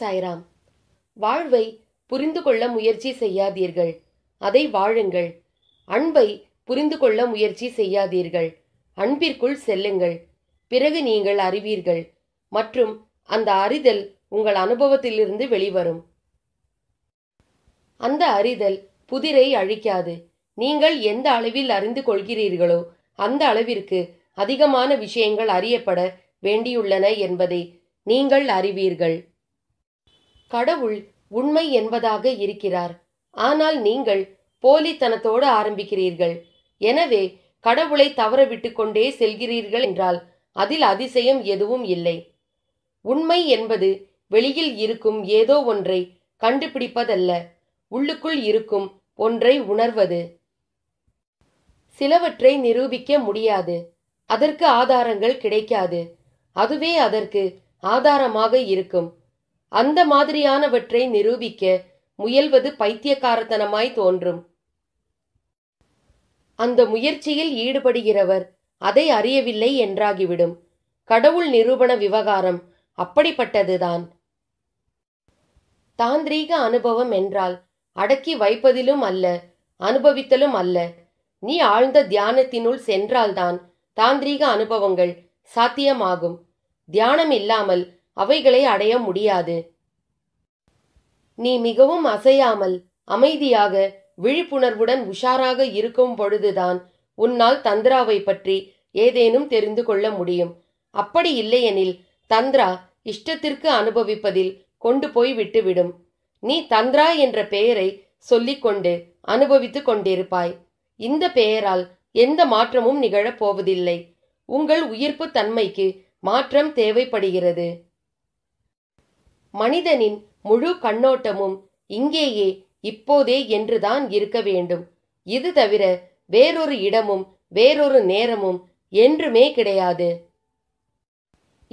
சாய்ராம் வாழ்வை புரிந்து கொள்ள முயற்சி செய்யாதீர்கள் அதை வாழுங்கள் அன்பை புரிந்து கொள்ள முயற்சி செய்யாதீர்கள் அன்பிற்குள் செல்லுங்கள் பிறகு நீங்கள் அறிவீர்கள் மற்றும் அந்த அறிதல் உங்கள் அனுபவத்திலிருந்து வெளிவரும் அந்த அறிதல் புதிரை அழிக்காது நீங்கள் எந்த அளவில் அறிந்து கொள்கிறீர்களோ அந்த அளவிற்கு அதிகமான விஷயங்கள் அறியப்பட வேண்டியுள்ளன என்பதை நீங்கள் அறிவீர்கள் கடவுள் உண்மை என்பதாக இருக்கிறார் ஆனால் நீங்கள் போலித்தனத்தோடு ஆரம்பிக்கிறீர்கள் எனவே கடவுளை தவறவிட்டு கொண்டே செல்கிறீர்கள் என்றால் அதில் அதிசயம் எதுவும் இல்லை உண்மை என்பது வெளியில் இருக்கும் ஏதோ ஒன்றை கண்டுபிடிப்பதல்ல உள்ளுக்குள் இருக்கும் ஒன்றை உணர்வது சிலவற்றை நிரூபிக்க முடியாது அதற்கு ஆதாரங்கள் கிடைக்காது அதுவே அதற்கு ஆதாரமாக இருக்கும் அந்த மாதிரியானவற்றை நிரூபிக்க முயல்வது பைத்தியக்காரத்தனமாய் தோன்றும் அந்த முயற்சியில் ஈடுபடுகிறவர் அதை அறியவில்லை என்றாகிவிடும் கடவுள் நிரூபண விவகாரம் அப்படிப்பட்டதுதான் தாந்திரீக அனுபவம் என்றால் அடக்கி வைப்பதிலும் அல்ல அனுபவித்தலும் அல்ல நீ ஆழ்ந்த தியானத்தினுள் சென்றால்தான் தாந்திரீக அனுபவங்கள் சாத்தியமாகும் தியானம் இல்லாமல் அவைகளை அடைய முடியாது நீ மிகவும் அசையாமல் அமைதியாக விழிப்புணர்வுடன் உஷாராக இருக்கும் பொழுதுதான் உன்னால் தந்திராவை பற்றி ஏதேனும் தெரிந்து கொள்ள முடியும் அப்படி இல்லையெனில் தந்திரா இஷ்டத்திற்கு அனுபவிப்பதில் கொண்டு போய் விட்டுவிடும் நீ தந்திரா என்ற பெயரை சொல்லிக்கொண்டு அனுபவித்து கொண்டிருப்பாய் இந்த பெயரால் எந்த மாற்றமும் நிகழப்போவதில்லை உங்கள் உயிர்ப்பு தன்மைக்கு மாற்றம் தேவைப்படுகிறது மனிதனின் முழு கண்ணோட்டமும் இங்கேயே இப்போதே என்றுதான் இருக்க வேண்டும் இது தவிர வேறொரு இடமும் வேறொரு நேரமும் என்றுமே கிடையாது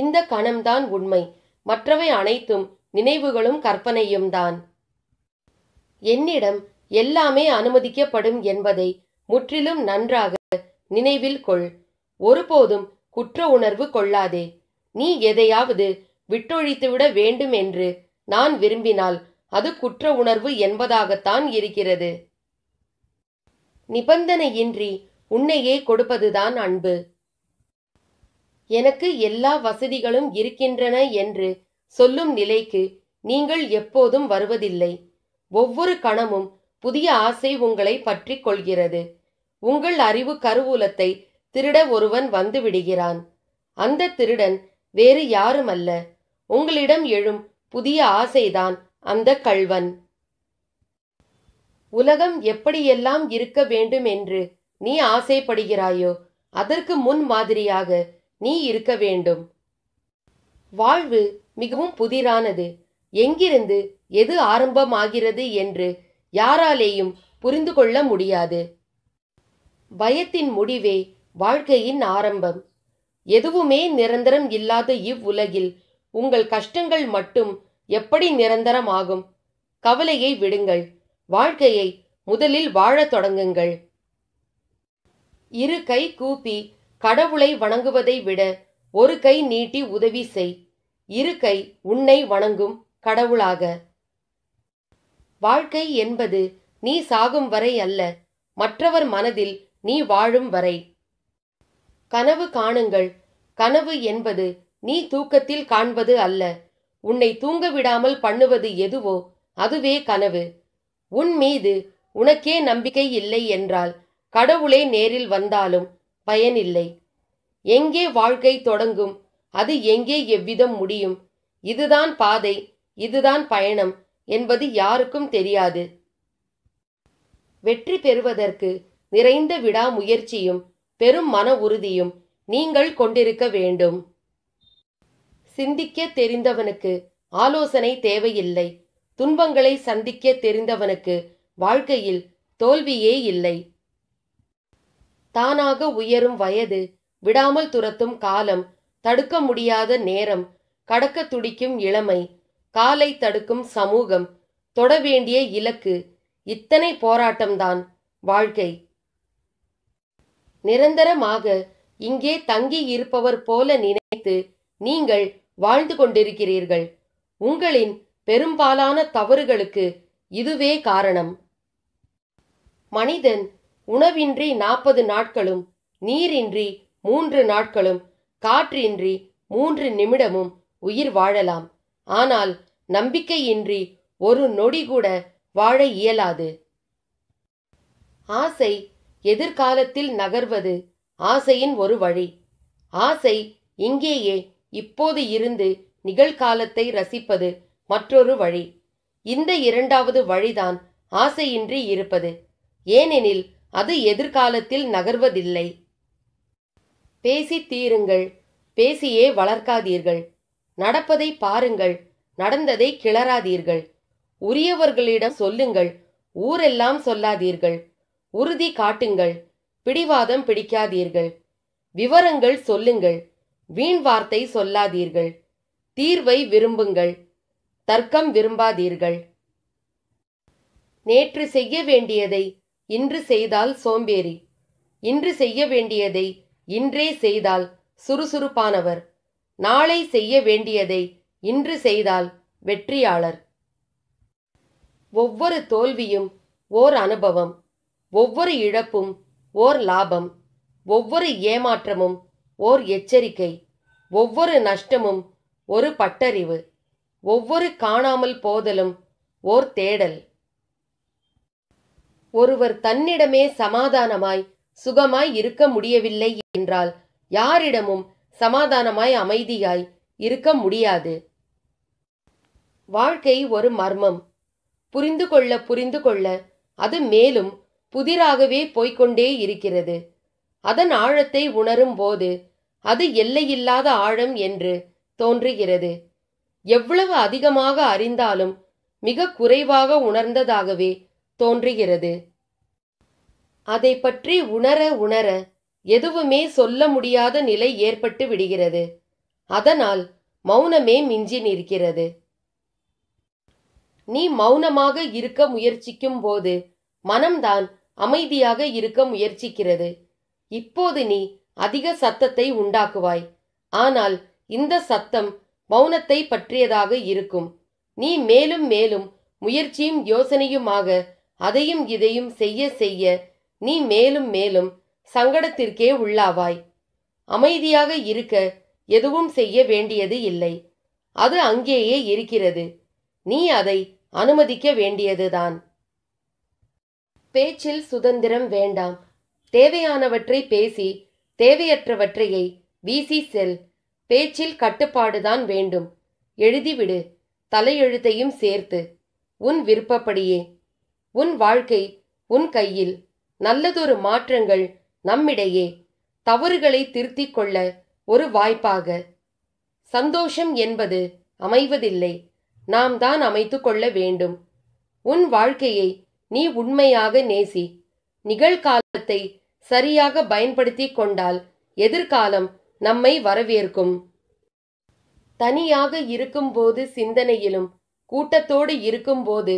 இந்த கணம்தான் உண்மை மற்றவை அனைத்தும் நினைவுகளும் கற்பனையும் தான் என்னிடம் எல்லாமே அனுமதிக்கப்படும் என்பதை முற்றிலும் நன்றாக நினைவில் கொள் ஒருபோதும் குற்ற உணர்வு கொள்ளாதே நீ எதையாவது விட்டொழித்துவிட வேண்டும் என்று நான் விரும்பினால் அது குற்ற உணர்வு என்பதாகத்தான் இருக்கிறது நிபந்தனையின்றி உன்னையே கொடுப்பதுதான் அன்பு எனக்கு எல்லா வசதிகளும் இருக்கின்றன என்று சொல்லும் நிலைக்கு நீங்கள் எப்போதும் வருவதில்லை ஒவ்வொரு கணமும் புதிய ஆசை உங்களை பற்றி கொள்கிறது உங்கள் அறிவு கருவூலத்தை திருட ஒருவன் வந்துவிடுகிறான் அந்த திருடன் வேறு யாரும் அல்ல உங்களிடம் எழும் புதிய ஆசைதான் அந்த கள்வன் உலகம் எப்படியெல்லாம் இருக்க வேண்டும் என்று நீ ஆசைப்படுகிறாயோ அதற்கு முன் மாதிரியாக நீ இருக்க வேண்டும் வாழ்வு மிகவும் புதிரானது எங்கிருந்து எது ஆரம்பமாகிறது என்று யாராலேயும் புரிந்து கொள்ள முடியாது பயத்தின் முடிவே வாழ்க்கையின் ஆரம்பம் எதுவுமே நிரந்தரம் இல்லாத இவ்வுலகில் உங்கள் கஷ்டங்கள் மட்டும் எப்படி நிரந்தரமாகும் கவலையை விடுங்கள் வாழ்க்கையை முதலில் வாழத் தொடங்குங்கள் இரு கை கூப்பி கடவுளை வணங்குவதை விட ஒரு கை நீட்டி உதவி செய் இரு கை உன்னை வணங்கும் கடவுளாக வாழ்க்கை என்பது நீ சாகும் வரை அல்ல மற்றவர் மனதில் நீ வாழும் வரை கனவு காணுங்கள் கனவு என்பது நீ தூக்கத்தில் காண்பது அல்ல உன்னை தூங்க விடாமல் பண்ணுவது எதுவோ அதுவே கனவு உன் மீது உனக்கே நம்பிக்கை இல்லை என்றால் கடவுளே நேரில் வந்தாலும் பயனில்லை எங்கே வாழ்க்கை தொடங்கும் அது எங்கே எவ்விதம் முடியும் இதுதான் பாதை இதுதான் பயணம் என்பது யாருக்கும் தெரியாது வெற்றி பெறுவதற்கு நிறைந்த விடாமுயற்சியும் பெரும் மன உறுதியும் நீங்கள் கொண்டிருக்க வேண்டும் சிந்திக்க தெரிந்தவனுக்கு ஆலோசனை தேவையில்லை துன்பங்களை சந்திக்க தெரிந்தவனுக்கு வாழ்க்கையில் தோல்வியே இல்லை தானாக உயரும் வயது விடாமல் துரத்தும் காலம் தடுக்க முடியாத நேரம் கடக்க துடிக்கும் இளமை காலை தடுக்கும் சமூகம் தொட வேண்டிய இலக்கு இத்தனை போராட்டம்தான் வாழ்க்கை நிரந்தரமாக இங்கே தங்கி இருப்பவர் போல நினைத்து நீங்கள் வாழ்ந்து கொண்டிருக்கிறீர்கள் உங்களின் பெரும்பாலான தவறுகளுக்கு இதுவே காரணம் மனிதன் உணவின்றி நாற்பது நாட்களும் நீரின்றி மூன்று நாட்களும் காற்றின்றி மூன்று நிமிடமும் உயிர் வாழலாம் ஆனால் நம்பிக்கையின்றி ஒரு நொடி கூட வாழ இயலாது ஆசை எதிர்காலத்தில் நகர்வது ஆசையின் ஒரு வழி ஆசை இங்கேயே இப்போது இருந்து நிகழ்காலத்தை ரசிப்பது மற்றொரு வழி இந்த இரண்டாவது வழிதான் ஆசையின்றி இருப்பது ஏனெனில் அது எதிர்காலத்தில் நகர்வதில்லை பேசி தீருங்கள் பேசியே வளர்க்காதீர்கள் நடப்பதை பாருங்கள் நடந்ததை கிளறாதீர்கள் உரியவர்களிடம் சொல்லுங்கள் ஊரெல்லாம் சொல்லாதீர்கள் உறுதி காட்டுங்கள் பிடிவாதம் பிடிக்காதீர்கள் விவரங்கள் சொல்லுங்கள் வீண் வார்த்தை சொல்லாதீர்கள் தீர்வை விரும்புங்கள் தர்க்கம் விரும்பாதீர்கள் நேற்று செய்ய வேண்டியதை இன்று செய்தால் சோம்பேறி இன்று செய்ய வேண்டியதை இன்றே செய்தால் சுறுசுறுப்பானவர் நாளை செய்ய வேண்டியதை இன்று செய்தால் வெற்றியாளர் ஒவ்வொரு தோல்வியும் ஓர் அனுபவம் ஒவ்வொரு இழப்பும் ஓர் லாபம் ஒவ்வொரு ஏமாற்றமும் ஓர் எச்சரிக்கை ஒவ்வொரு நஷ்டமும் ஒரு பட்டறிவு ஒவ்வொரு காணாமல் போதலும் ஓர் தேடல் ஒருவர் தன்னிடமே சமாதானமாய் சுகமாய் இருக்க முடியவில்லை என்றால் யாரிடமும் சமாதானமாய் அமைதியாய் இருக்க முடியாது வாழ்க்கை ஒரு மர்மம் புரிந்து கொள்ள புரிந்து கொள்ள அது மேலும் புதிராகவே போய்கொண்டே இருக்கிறது அதன் ஆழத்தை உணரும் போது அது எல்லையில்லாத ஆழம் என்று தோன்றுகிறது எவ்வளவு அதிகமாக அறிந்தாலும் மிக குறைவாக உணர்ந்ததாகவே தோன்றுகிறது அதை பற்றி உணர உணர எதுவுமே சொல்ல முடியாத நிலை ஏற்பட்டு விடுகிறது அதனால் மௌனமே மிஞ்சி நிற்கிறது நீ மௌனமாக இருக்க முயற்சிக்கும் போது மனம்தான் அமைதியாக இருக்க முயற்சிக்கிறது இப்போது நீ அதிக சத்தத்தை உண்டாக்குவாய் ஆனால் இந்த சத்தம் மௌனத்தை பற்றியதாக இருக்கும் நீ மேலும் மேலும் முயற்சியும் யோசனையுமாக அதையும் இதையும் செய்ய செய்ய நீ மேலும் மேலும் சங்கடத்திற்கே உள்ளாவாய் அமைதியாக இருக்க எதுவும் செய்ய வேண்டியது இல்லை அது அங்கேயே இருக்கிறது நீ அதை அனுமதிக்க வேண்டியதுதான் பேச்சில் சுதந்திரம் வேண்டாம் தேவையானவற்றை பேசி தேவையற்றவற்றையை வீசி செல் பேச்சில் கட்டுப்பாடுதான் வேண்டும் எழுதிவிடு தலையெழுத்தையும் சேர்த்து உன் விருப்பப்படியே உன் வாழ்க்கை உன் கையில் நல்லதொரு மாற்றங்கள் நம்மிடையே தவறுகளை திருத்திக் கொள்ள ஒரு வாய்ப்பாக சந்தோஷம் என்பது அமைவதில்லை நாம் தான் அமைத்து கொள்ள வேண்டும் உன் வாழ்க்கையை நீ உண்மையாக நேசி நிகழ்காலத்தை சரியாக பயன்படுத்தி கொண்டால் எதிர்காலம் நம்மை வரவேற்கும் தனியாக இருக்கும்போது சிந்தனையிலும் கூட்டத்தோடு இருக்கும்போது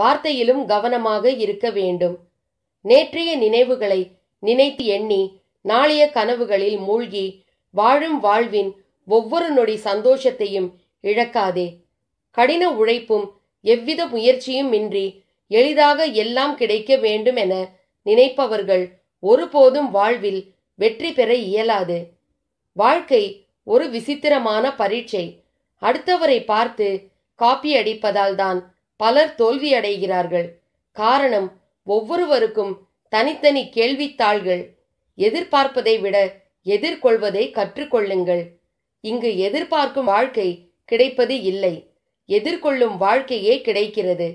வார்த்தையிலும் கவனமாக இருக்க வேண்டும் நேற்றைய நினைவுகளை நினைத்து எண்ணி நாளைய கனவுகளில் மூழ்கி வாழும் வாழ்வின் ஒவ்வொரு நொடி சந்தோஷத்தையும் இழக்காதே கடின உழைப்பும் எவ்வித முயற்சியும் இன்றி எளிதாக எல்லாம் கிடைக்க வேண்டும் என நினைப்பவர்கள் ஒருபோதும் வாழ்வில் வெற்றி பெற இயலாது வாழ்க்கை ஒரு விசித்திரமான பரீட்சை அடுத்தவரை பார்த்து காப்பி அடிப்பதால் தான் பலர் தோல்வியடைகிறார்கள் காரணம் ஒவ்வொருவருக்கும் தனித்தனி கேள்வித்தாள்கள் எதிர்பார்ப்பதை விட எதிர்கொள்வதை கற்றுக்கொள்ளுங்கள் இங்கு எதிர்பார்க்கும் வாழ்க்கை கிடைப்பது இல்லை எதிர்கொள்ளும் வாழ்க்கையே கிடைக்கிறது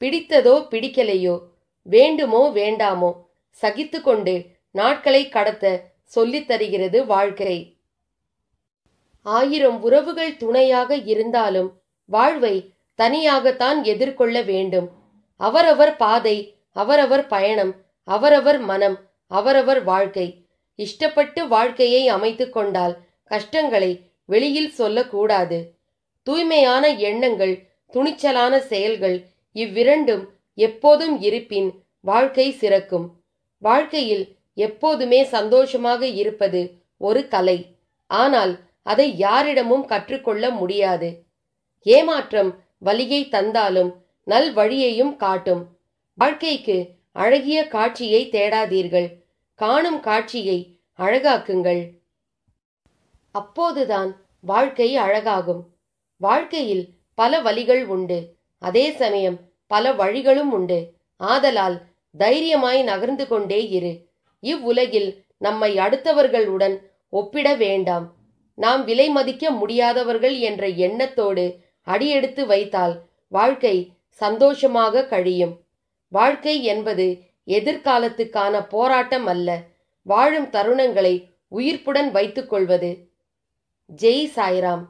பிடித்ததோ பிடிக்கலையோ வேண்டுமோ வேண்டாமோ சகித்து கொண்டு நாட்களை கடத்த சொல்லித் தருகிறது வாழ்க்கை ஆயிரம் உறவுகள் துணையாக இருந்தாலும் வாழ்வை தனியாகத்தான் எதிர்கொள்ள வேண்டும் அவரவர் பாதை அவரவர் பயணம் அவரவர் மனம் அவரவர் வாழ்க்கை இஷ்டப்பட்டு வாழ்க்கையை அமைத்து கொண்டால் கஷ்டங்களை வெளியில் சொல்லக்கூடாது தூய்மையான எண்ணங்கள் துணிச்சலான செயல்கள் இவ்விரண்டும் எப்போதும் இருப்பின் வாழ்க்கை சிறக்கும் வாழ்க்கையில் எப்போதுமே சந்தோஷமாக இருப்பது ஒரு கலை ஆனால் அதை யாரிடமும் கற்றுக்கொள்ள முடியாது ஏமாற்றம் வலியை தந்தாலும் நல் வழியையும் காட்டும் வாழ்க்கைக்கு அழகிய காட்சியை தேடாதீர்கள் காணும் காட்சியை அழகாக்குங்கள் அப்போதுதான் வாழ்க்கை அழகாகும் வாழ்க்கையில் பல வழிகள் உண்டு அதே சமயம் பல வழிகளும் உண்டு ஆதலால் தைரியமாய் நகர்ந்து கொண்டே இரு இவ்வுலகில் நம்மை அடுத்தவர்களுடன் ஒப்பிட வேண்டாம் நாம் விலை மதிக்க முடியாதவர்கள் என்ற எண்ணத்தோடு அடியெடுத்து வைத்தால் வாழ்க்கை சந்தோஷமாக கழியும் வாழ்க்கை என்பது எதிர்காலத்துக்கான போராட்டம் அல்ல வாழும் தருணங்களை உயிர்ப்புடன் வைத்துக்கொள்வது ஜெய் சாய்ராம்